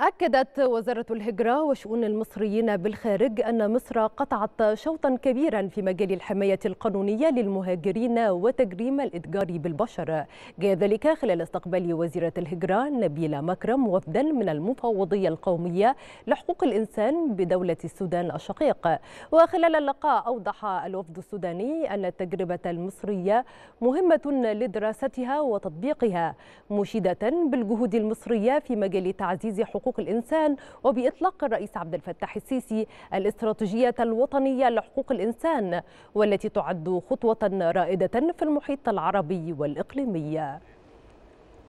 أكدت وزارة الهجرة وشؤون المصريين بالخارج أن مصر قطعت شوطا كبيرا في مجال الحماية القانونية للمهاجرين وتجريم الإتجار بالبشر جاء ذلك خلال استقبال وزيرة الهجرة نبيلة مكرم وفدا من المفوضية القومية لحقوق الإنسان بدولة السودان الشقيق وخلال اللقاء أوضح الوفد السوداني أن التجربة المصرية مهمة لدراستها وتطبيقها مشيدة بالجهود المصرية في مجال تعزيز حقوق حقوق الإنسان وبإطلاق الرئيس عبد الفتاح السيسي الاستراتيجية الوطنية لحقوق الإنسان والتي تعد خطوة رائدة في المحيط العربي والإقليمي